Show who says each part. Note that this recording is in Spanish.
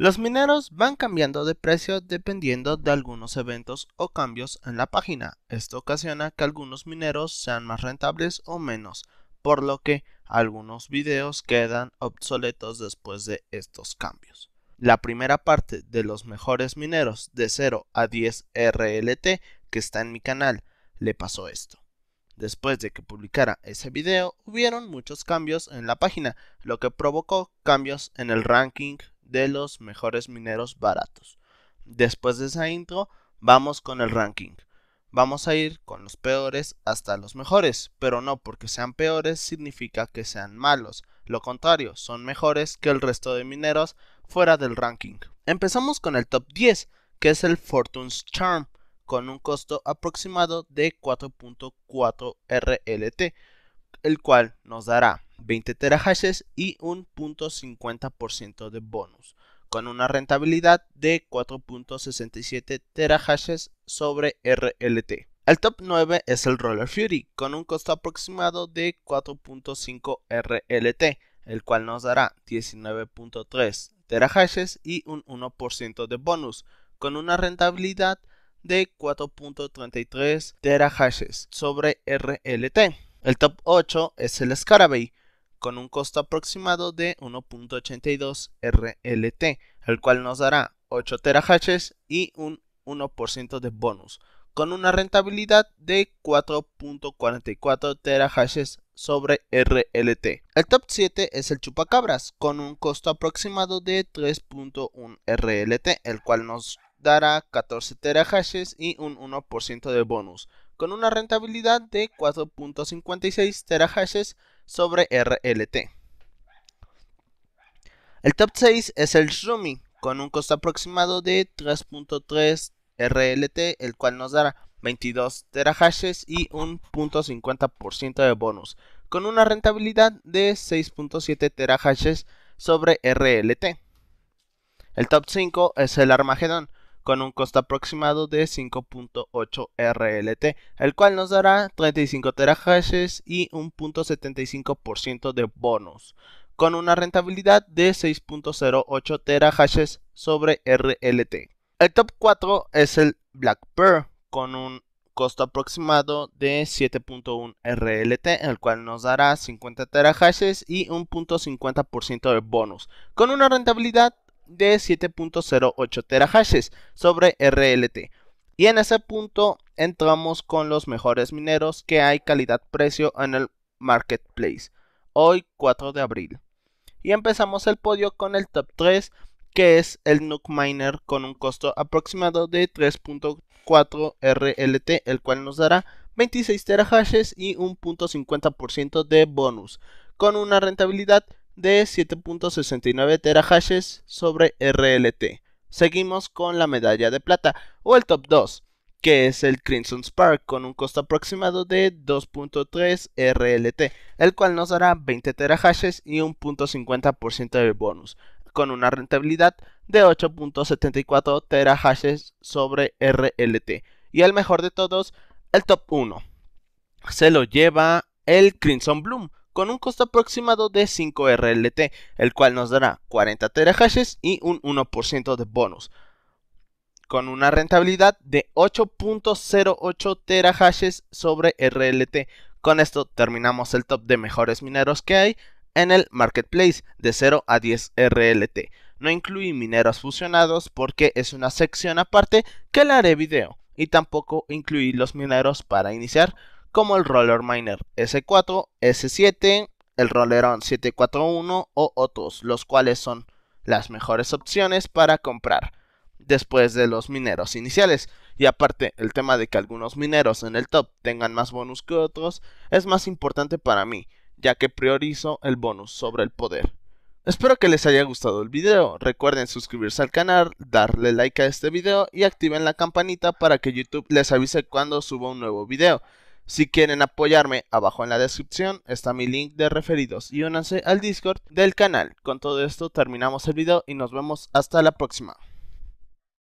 Speaker 1: Los mineros van cambiando de precio dependiendo de algunos eventos o cambios en la página. Esto ocasiona que algunos mineros sean más rentables o menos, por lo que algunos videos quedan obsoletos después de estos cambios. La primera parte de los mejores mineros de 0 a 10 RLT que está en mi canal le pasó esto. Después de que publicara ese video, hubieron muchos cambios en la página, lo que provocó cambios en el ranking de los mejores mineros baratos. Después de esa intro, vamos con el ranking. Vamos a ir con los peores hasta los mejores, pero no porque sean peores significa que sean malos. Lo contrario, son mejores que el resto de mineros fuera del ranking. Empezamos con el top 10, que es el Fortune's Charm, con un costo aproximado de 4.4 RLT, el cual nos dará 20 terahashes y un 0.50% de bonus, con una rentabilidad de 4.67 terahashes sobre RLT. El top 9 es el Roller Fury, con un costo aproximado de 4.5 RLT, el cual nos dará 19.3 terahashes y un 1% de bonus, con una rentabilidad de 4.33 terahashes sobre RLT. El top 8 es el Scarabay con un costo aproximado de 1.82 RLT, el cual nos dará 8 terahashes y un 1% de bonus, con una rentabilidad de 4.44 terahashes sobre RLT. El top 7 es el chupacabras, con un costo aproximado de 3.1 RLT, el cual nos dará 14 terahashes y un 1% de bonus, con una rentabilidad de 4.56 terahashes sobre RLT. El top 6 es el Shroomy, con un costo aproximado de 3.3 RLT, el cual nos dará 22 terahashes y un de bonus, con una rentabilidad de 6.7 terahashes sobre RLT. El top 5 es el Armagedón, con un costo aproximado de 5.8 RLT, el cual nos dará 35 terahashes y un 0.75% de bonus, con una rentabilidad de 6.08 terahashes sobre RLT. El top 4 es el Black Pearl, con un costo aproximado de 7.1 RLT, el cual nos dará 50 terahashes y un 0.50% de bonus, con una rentabilidad de 7.08 terahashes sobre RLT. Y en ese punto entramos con los mejores mineros que hay calidad-precio en el marketplace. Hoy 4 de abril. Y empezamos el podio con el top 3 que es el Nook Miner con un costo aproximado de 3.4 RLT, el cual nos dará 26 terahashes y un 1.50% de bonus, con una rentabilidad de 7.69 terahashes sobre RLT. Seguimos con la medalla de plata o el top 2, que es el Crimson Spark con un costo aproximado de 2.3 RLT, el cual nos dará 20 terahashes y un 0.50% de bonus, con una rentabilidad de 8.74 terahashes sobre RLT. Y el mejor de todos, el top 1. Se lo lleva el Crimson Bloom con un costo aproximado de 5 RLT, el cual nos dará 40 terahashes y un 1% de bonus, con una rentabilidad de 8.08 terahashes sobre RLT. Con esto terminamos el top de mejores mineros que hay en el marketplace de 0 a 10 RLT. No incluí mineros fusionados porque es una sección aparte que la haré video y tampoco incluí los mineros para iniciar como el Roller Miner S4, S7, el Rolleron 741 o otros, los cuales son las mejores opciones para comprar después de los mineros iniciales. Y aparte, el tema de que algunos mineros en el top tengan más bonus que otros es más importante para mí, ya que priorizo el bonus sobre el poder. Espero que les haya gustado el video, recuerden suscribirse al canal, darle like a este video y activen la campanita para que YouTube les avise cuando suba un nuevo video. Si quieren apoyarme, abajo en la descripción está mi link de referidos y únanse al Discord del canal. Con todo esto terminamos el video y nos vemos hasta la próxima.